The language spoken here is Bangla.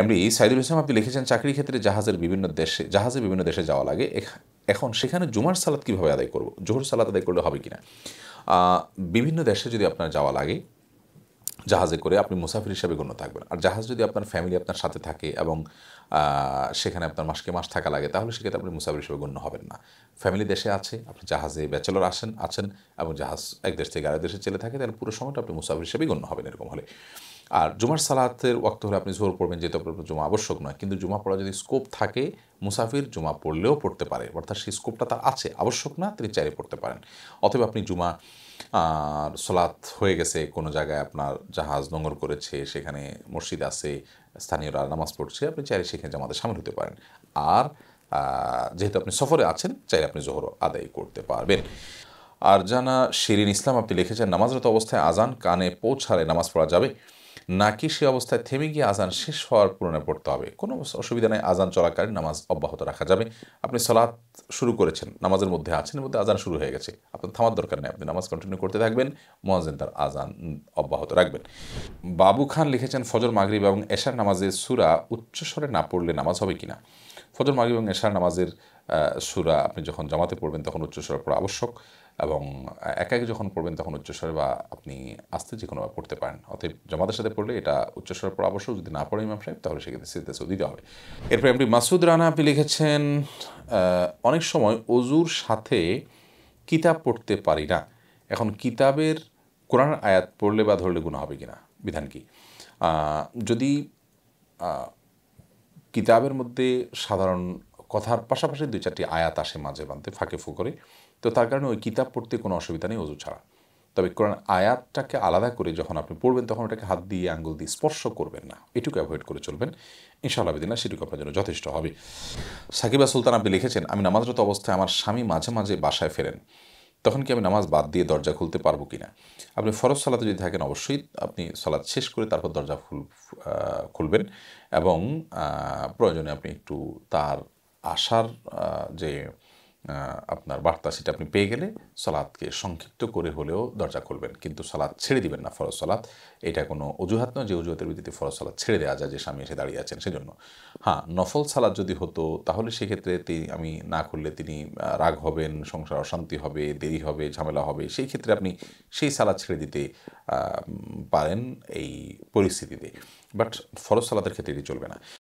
এমনি সাইদুল ইসলাম আপনি লিখেছেন চাকরির ক্ষেত্রে জাহাজের বিভিন্ন দেশে জাহাজে বিভিন্ন দেশে যাওয়া লাগে এখন সেখানে জুমার সালাত কীভাবে আদায় করব জোহর সালাত আদায় করলে হবে কি না বিভিন্ন দেশে যদি আপনার যাওয়া লাগে জাহাজে করে আপনি মুসাফির হিসাবে গণ্য থাকবেন আর জাহাজ যদি আপনার ফ্যামিলি আপনার সাথে থাকে এবং সেখানে আপনার মাসকে মাস থাকা লাগে তাহলে সেক্ষেত্রে আপনি মুসাফির হিসেবে গণ্য হবেন না ফ্যামিলি দেশে আছে আপনি জাহাজে ব্যাচেলর আসেন আছেন এবং জাহাজ এক দেশ থেকে আরেক দেশে চলে থাকে তাহলে পুরো সময়টা আপনি মুসাফির হিসেবেই গণ্য হবেন এরকম হলে আর জুমার সালাতের ওয়াক্ত হলে আপনি জোর পড়বেন যেহেতু আপনার জুমা আবশ্যক নয় কিন্তু জুমা পড়া যদি স্কোপ থাকে মুসাফির জুমা পড়লেও পড়তে পারে অর্থাৎ সেই স্কোপটা তার আছে আবশ্যক না তিনি চাইলে পড়তে পারেন অথবা আপনি জুমা সলাত হয়ে গেছে কোনো জায়গায় আপনার জাহাজ নোংর করেছে সেখানে মসজিদ আছে স্থানীয়রা নামাজ পড়ছে আপনি চাইলে সেখানে জামাতে সামিল হতে পারেন আর যেহেতু আপনি সফরে আছেন চাইলে আপনি জোহর আদায় করতে পারবেন আর জানা শিরিন ইসলাম আপনি লিখেছেন নামাজরত অবস্থায় আজান কানে পৌঁছালে নামাজ পড়া যাবে নাকি সে অবস্থায় থেমে গিয়ে আজান শেষ হওয়ার পূরণে পড়তে হবে কোনো অসুবিধা নেই আজান চলাকালীন নামাজ অব্যাহত রাখা যাবে আপনি সলাদ শুরু করেছেন নামাজের মধ্যে আছেন মধ্যে আজান শুরু হয়ে গেছে আপনার থামার দরকার নেই আপনি নামাজ কন্টিনিউ করতে থাকবেন মহাজেন তার আজান অব্যাহত রাখবেন বাবু খান লিখেছেন ফজর মাগরিব এবং এশার নামাজের সুরা উচ্চস্বরে না পড়লে নামাজ হবে কিনা ফজর মাগরিব এবং এশার নামাজের সুরা আপনি যখন জামাতে পড়বেন তখন উচ্চস্বরে পড়া আবশ্যক এবং একা একে যখন পড়বেন তখন উচ্চস্বরে বা আপনি আস্তে যে কোনোভাবে পড়তে পারেন অতএব জমাতের সাথে পড়লে এটা উচ্চস্বরে পড়া আবশ্যক যদি না পড়ে ইমাম সাহেব তাহলে সেক্ষেত্রে সিদ্ধান্ত দিতে হবে এরপর আপনি মাসুদ রানা আপনি লিখেছেন অনেক সময় অজুর সাথে কিতাব পড়তে পারি না এখন কিতাবের কোরআন আয়াত পড়লে বা ধরলে গুণ হবে কিনা বিধান কি যদি কিতাবের মধ্যে সাধারণ কথার পাশাপাশি দুই চারটি আয়াত আসে মাঝে মাঝে ফাঁকে ফুকরে তো তার কারণে ওই কিতাব পড়তে কোনো অসুবিধা নেই অজু ছাড়া তবে কোরআন আয়াতটাকে আলাদা করে যখন আপনি পড়বেন তখন ওটাকে হাত দিয়ে আঙ্গুল দিয়ে স্পর্শ করবেন না এটুকু অ্যাভয়েড করে চলবেন ইনশাআল্লাহ বিদিনা সেটুকু আপনার জন্য যথেষ্ট হবে সাকিবা সুলতান আপনি লিখেছেন আমি নামাজরত অবস্থায় আমার স্বামী মাঝে মাঝে বাসায় ফেরেন তখন কি আমি নামাজ বাদ দিয়ে দরজা খুলতে পারবো কি না আপনি ফরজ সালাতে যদি থাকেন অবশ্যই আপনি সালাদ শেষ করে তারপর দরজা খুল খুলবেন এবং প্রয়োজনে আপনি একটু তার আসার যে আপনার বার্তা সেটা আপনি পেয়ে গেলে সলাদকে সংক্ষিপ্ত করে হলেও দরজা খুলবেন কিন্তু সলাদ ছেড়ে দিবেন না ফরজ সলাদ এটা কোনো অজুহাত নয় যে অজুহাতের ভিত্তিতে ফরজ সালাদ ছেড়ে দেওয়া যায় যে স্বামী এসে দাঁড়িয়ে আছেন সেজন্য হ্যাঁ নফল সালাদ যদি হতো তাহলে সেক্ষেত্রে আমি না খুললে তিনি রাগ হবেন সংসার অশান্তি হবে দেরি হবে ঝামেলা হবে সেই ক্ষেত্রে আপনি সেই সালাদ ছেড়ে দিতে পারেন এই পরিস্থিতিতে বাট ফরজ সালাদের ক্ষেত্রে এটি চলবে না